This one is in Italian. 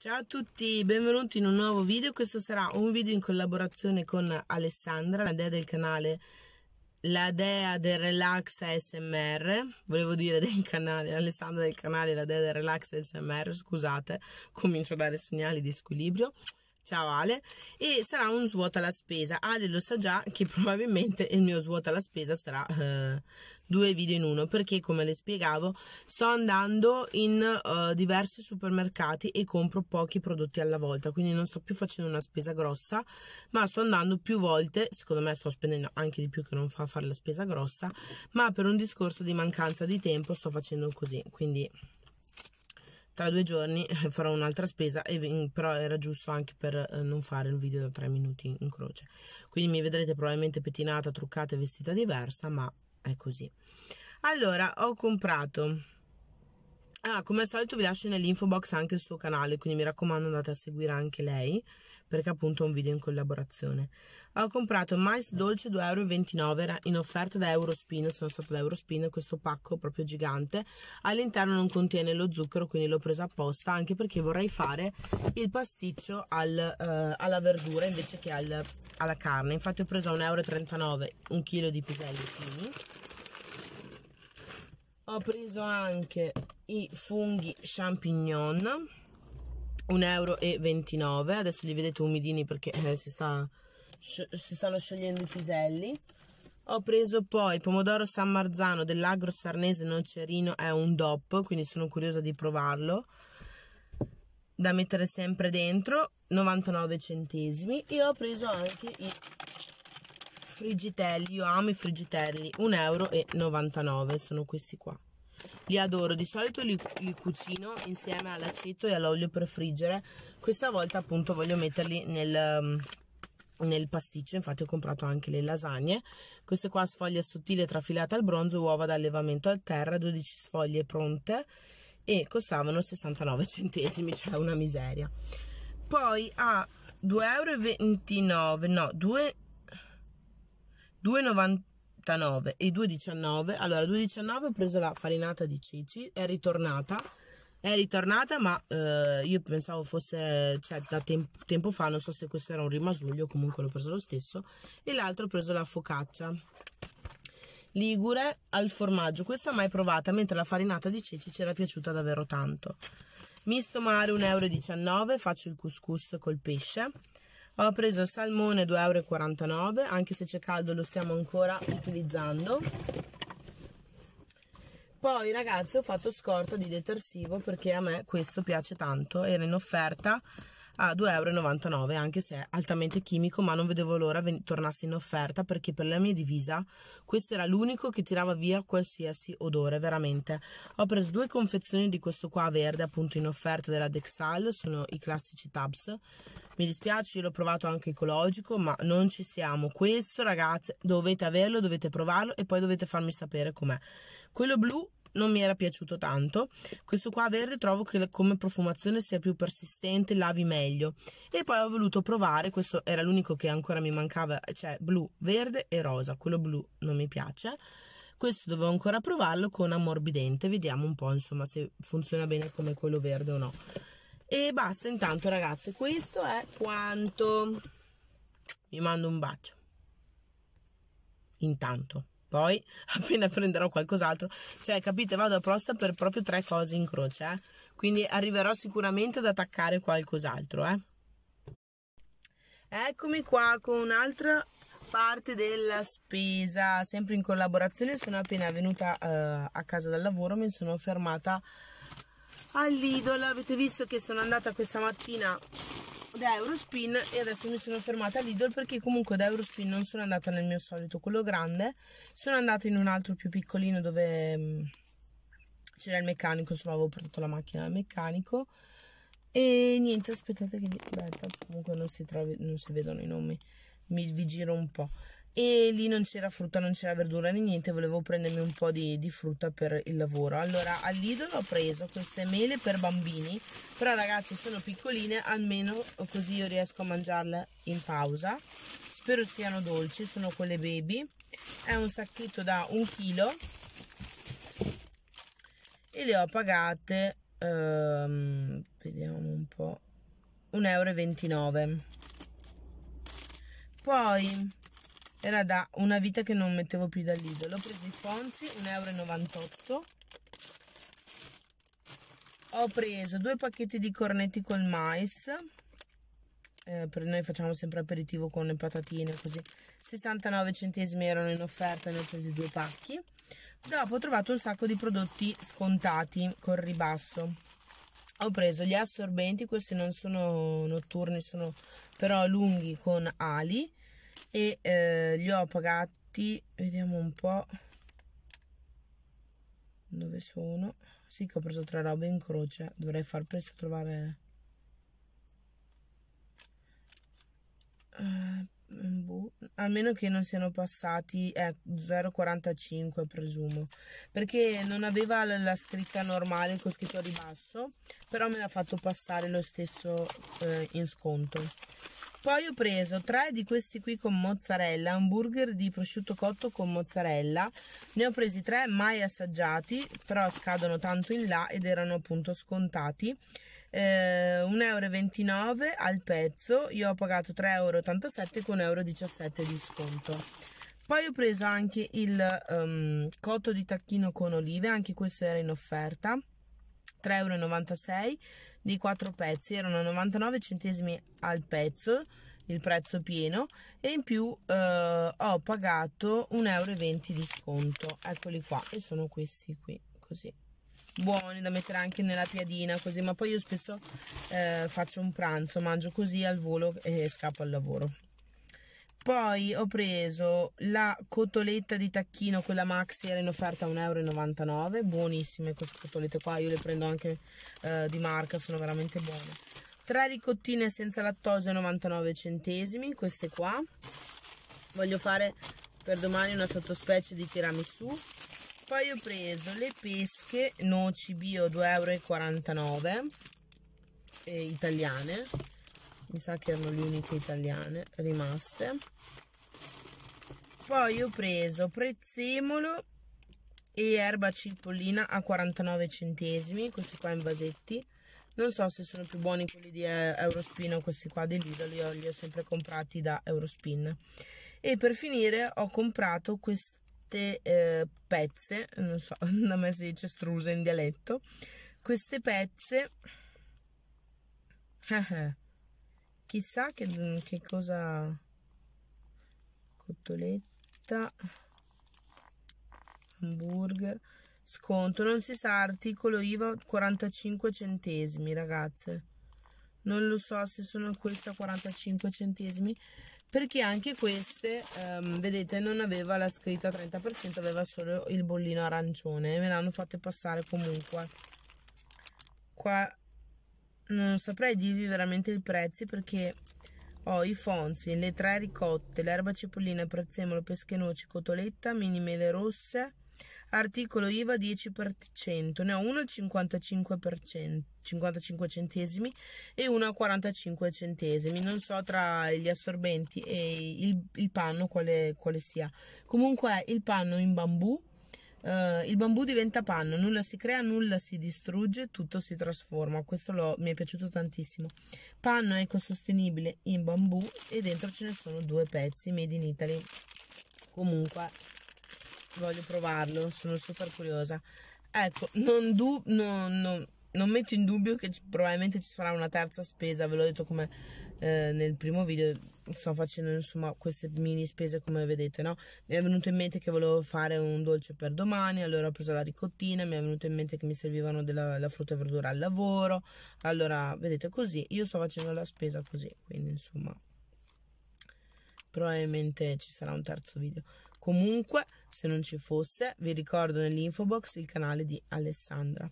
Ciao a tutti, benvenuti in un nuovo video. Questo sarà un video in collaborazione con Alessandra, la dea del canale, la dea del relax ASMR. Volevo dire del canale, Alessandra del canale, la dea del relax ASMR. Scusate, comincio a dare segnali di squilibrio. Ciao Ale, e sarà un svuota la spesa. Ale lo sa già che probabilmente il mio svuota la spesa sarà eh, due video in uno perché come le spiegavo sto andando in uh, diversi supermercati e compro pochi prodotti alla volta quindi non sto più facendo una spesa grossa ma sto andando più volte secondo me sto spendendo anche di più che non fa fare la spesa grossa ma per un discorso di mancanza di tempo sto facendo così quindi tra due giorni eh, farò un'altra spesa però era giusto anche per eh, non fare un video da tre minuti in croce quindi mi vedrete probabilmente pettinata, truccata e vestita diversa ma è così allora ho comprato Ah, come al solito vi lascio nell'info box anche il suo canale, quindi mi raccomando andate a seguire anche lei, perché appunto è un video in collaborazione. Ho comprato mais dolce 2,29€ era in offerta da Eurospin, sono stato da Eurospin, questo pacco proprio gigante. All'interno non contiene lo zucchero, quindi l'ho preso apposta, anche perché vorrei fare il pasticcio al, eh, alla verdura invece che al, alla carne. Infatti ho preso 1,39€ un chilo di piselli fini ho preso anche i funghi champignon 1,29 euro adesso li vedete umidini perché eh, si, sta, si stanno sciogliendo i piselli ho preso poi pomodoro San Marzano dell'agro sarnese Nocerino è un DOP, quindi sono curiosa di provarlo. Da mettere sempre dentro, 99 centesimi. E ho preso anche i friggitelli, io amo i friggitelli, 1,99 euro sono questi qua. Li adoro, di solito li, li cucino insieme all'aceto e all'olio per friggere, questa volta appunto voglio metterli nel, mm, nel pasticcio, infatti ho comprato anche le lasagne. Queste qua sfoglia sottile trafilata al bronzo, uova d'allevamento al terra, 12 sfoglie pronte e costavano 69 centesimi, cioè una miseria. Poi a ah, 2,29 euro, no, 2 2,99 e 2,19 allora 2,19 ho preso la farinata di ceci è ritornata è ritornata ma eh, io pensavo fosse cioè da tem tempo fa non so se questo era un rimasuglio comunque l'ho preso lo stesso e l'altro ho preso la focaccia ligure al formaggio questa mai provata mentre la farinata di ceci ci era piaciuta davvero tanto misto mare 1,19 euro faccio il couscous col pesce ho preso salmone 2,49 euro anche se c'è caldo lo stiamo ancora utilizzando poi ragazzi ho fatto scorta di detersivo perché a me questo piace tanto era in offerta a 2,99 euro, anche se è altamente chimico, ma non vedevo l'ora ven- tornasse in offerta perché per la mia divisa questo era l'unico che tirava via qualsiasi odore, veramente. Ho preso due confezioni di questo qua verde, appunto in offerta della Dexal, sono i classici Tabs. Mi dispiace, l'ho provato anche ecologico, ma non ci siamo. Questo, ragazzi dovete averlo, dovete provarlo e poi dovete farmi sapere com'è. Quello blu non mi era piaciuto tanto. Questo qua verde trovo che come profumazione sia più persistente, lavi meglio. E poi ho voluto provare, questo era l'unico che ancora mi mancava, cioè blu, verde e rosa. Quello blu non mi piace. Questo dovevo ancora provarlo con ammorbidente, vediamo un po' insomma se funziona bene come quello verde o no. E basta intanto ragazze, questo è quanto. Vi mando un bacio. Intanto poi appena prenderò qualcos'altro, cioè capite, vado apposta per proprio tre cose in croce, eh? quindi arriverò sicuramente ad attaccare qualcos'altro. Eh? Eccomi qua con un'altra parte della spesa, sempre in collaborazione, sono appena venuta eh, a casa dal lavoro, mi sono fermata all'Idol, avete visto che sono andata questa mattina da Eurospin e adesso mi sono fermata a Lidl perché comunque da Eurospin non sono andata nel mio solito quello grande sono andata in un altro più piccolino dove mm, c'era il meccanico insomma avevo portato la macchina al meccanico e niente aspettate che mi... Aspetta, comunque non si, trovi, non si vedono i nomi mi vi giro un po' e lì non c'era frutta, non c'era verdura né niente, volevo prendermi un po' di, di frutta per il lavoro. Allora al Lidl ho preso queste mele per bambini, però ragazzi sono piccoline, almeno così io riesco a mangiarle in pausa. Spero siano dolci, sono quelle baby. È un sacchetto da un chilo e le ho pagate, ehm, vediamo un po', 1,29 euro. Poi era da una vita che non mettevo più da Lidl ho preso i Fonzi 1,98 euro ho preso due pacchetti di cornetti col mais eh, per noi facciamo sempre aperitivo con le patatine così 69 centesimi erano in offerta ne ho presi due pacchi dopo ho trovato un sacco di prodotti scontati con ribasso ho preso gli assorbenti questi non sono notturni sono però lunghi con ali e eh, li ho pagati vediamo un po' dove sono sì che ho preso tre robe in croce dovrei far presto trovare eh, boh, almeno che non siano passati eh, 0,45 presumo perché non aveva la scritta normale con scritto ribasso però me l'ha fatto passare lo stesso eh, in sconto poi ho preso tre di questi qui con mozzarella, hamburger di prosciutto cotto con mozzarella. Ne ho presi tre mai assaggiati, però scadono tanto in là ed erano appunto scontati. Eh, 1,29 euro al pezzo, io ho pagato 3,87 euro con 1,17 euro di sconto. Poi ho preso anche il um, cotto di tacchino con olive, anche questo era in offerta. 3,96 euro di 4 pezzi erano 99 centesimi al pezzo il prezzo pieno e in più eh, ho pagato 1,20 euro di sconto eccoli qua e sono questi qui così buoni da mettere anche nella piadina così ma poi io spesso eh, faccio un pranzo mangio così al volo e scappo al lavoro poi ho preso la cotoletta di tacchino, quella maxi era in offerta a 1,99 euro, buonissime queste cotolette qua, io le prendo anche eh, di marca, sono veramente buone. Tre ricottine senza lattosio 99 centesimi, queste qua. Voglio fare per domani una sottospecie di tiramisù. Poi ho preso le pesche noci bio 2,49 euro eh, italiane mi sa che erano le uniche italiane rimaste poi ho preso prezzemolo e erba cipollina a 49 centesimi questi qua in vasetti non so se sono più buoni quelli di eh, Eurospin o questi qua di Lidl io li ho sempre comprati da Eurospin e per finire ho comprato queste eh, pezze non so da me si dice struse in dialetto queste pezze eh, eh, chissà che, mm, che cosa cotoletta hamburger sconto non si sa articolo IVA 45 centesimi ragazze non lo so se sono queste 45 centesimi perché anche queste ehm, vedete non aveva la scritta 30% aveva solo il bollino arancione me l'hanno fatte passare comunque qua non saprei dirvi veramente i prezzi perché ho i fonzi, le tre ricotte, l'erba cipollina, prezzemolo, pesche noci, cotoletta, mini mele rosse, articolo IVA 10%, ne ho uno al 55%, 55 centesimi e uno a 45 centesimi, non so tra gli assorbenti e il, il panno quale, quale sia. Comunque il panno in bambù Uh, il bambù diventa panno, nulla si crea, nulla si distrugge, tutto si trasforma. Questo mi è piaciuto tantissimo. Panno ecosostenibile in bambù e dentro ce ne sono due pezzi made in Italy. Comunque voglio provarlo, sono super curiosa. Ecco, non, du- no, no, non metto in dubbio che probabilmente ci sarà una terza spesa, ve l'ho detto come eh, nel primo video sto facendo insomma queste mini spese come vedete no mi è venuto in mente che volevo fare un dolce per domani allora ho preso la ricottina mi è venuto in mente che mi servivano della frutta e verdura al lavoro allora vedete così io sto facendo la spesa così quindi insomma probabilmente ci sarà un terzo video comunque se non ci fosse vi ricordo nell'info box il canale di Alessandra